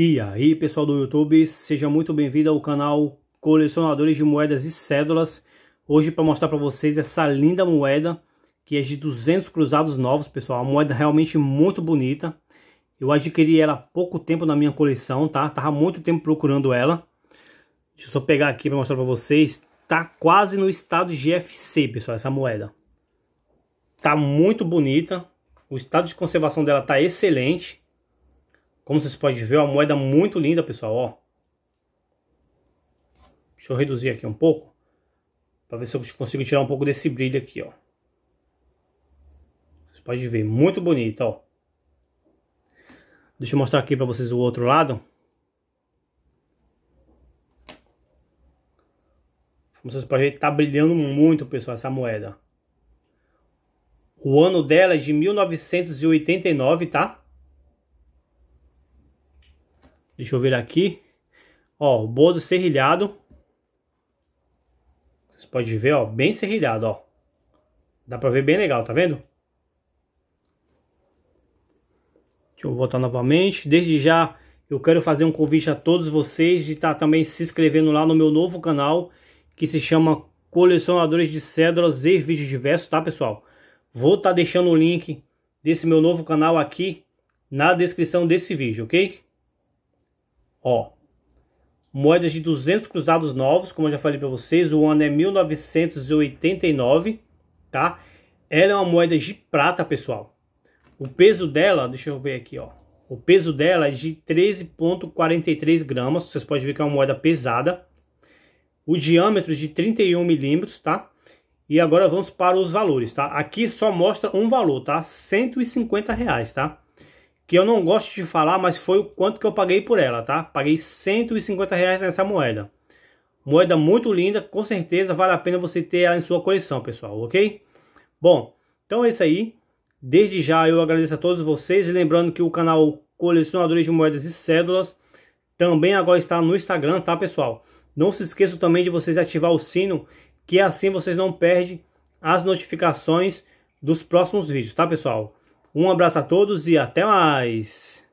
E aí pessoal do YouTube, seja muito bem-vindo ao canal Colecionadores de Moedas e Cédulas Hoje para mostrar para vocês essa linda moeda que é de 200 cruzados novos pessoal Uma moeda realmente muito bonita Eu adquiri ela há pouco tempo na minha coleção, tá? Tava muito tempo procurando ela Deixa eu só pegar aqui para mostrar para vocês Tá quase no estado GFC pessoal, essa moeda Tá muito bonita O estado de conservação dela tá excelente como vocês podem ver, é uma moeda muito linda, pessoal, ó. Deixa eu reduzir aqui um pouco, para ver se eu consigo tirar um pouco desse brilho aqui, ó. Vocês podem ver, muito bonita, ó. Deixa eu mostrar aqui para vocês o outro lado. Como vocês podem ver, tá brilhando muito, pessoal, essa moeda. O ano dela é de 1989, tá? Deixa eu ver aqui. Ó, o bordo serrilhado. Vocês podem ver, ó, bem serrilhado, ó. Dá pra ver bem legal, tá vendo? Deixa eu voltar novamente. Desde já, eu quero fazer um convite a todos vocês de estar tá também se inscrevendo lá no meu novo canal, que se chama Colecionadores de Cédulas e Vídeos Diversos, tá, pessoal? Vou estar tá deixando o link desse meu novo canal aqui na descrição desse vídeo, ok? Ó, moedas de 200 cruzados novos, como eu já falei para vocês, o ano é 1989, tá? Ela é uma moeda de prata, pessoal. O peso dela, deixa eu ver aqui, ó. O peso dela é de 13,43 gramas. Vocês podem ver que é uma moeda pesada. O diâmetro de 31 milímetros, tá? E agora vamos para os valores, tá? Aqui só mostra um valor, tá? 150 reais, tá? que eu não gosto de falar, mas foi o quanto que eu paguei por ela, tá? Paguei 150 reais nessa moeda. Moeda muito linda, com certeza vale a pena você ter ela em sua coleção, pessoal, ok? Bom, então é isso aí. Desde já eu agradeço a todos vocês, lembrando que o canal Colecionadores de Moedas e Cédulas também agora está no Instagram, tá, pessoal? Não se esqueçam também de vocês ativar o sino, que assim vocês não perdem as notificações dos próximos vídeos, tá, pessoal? Um abraço a todos e até mais!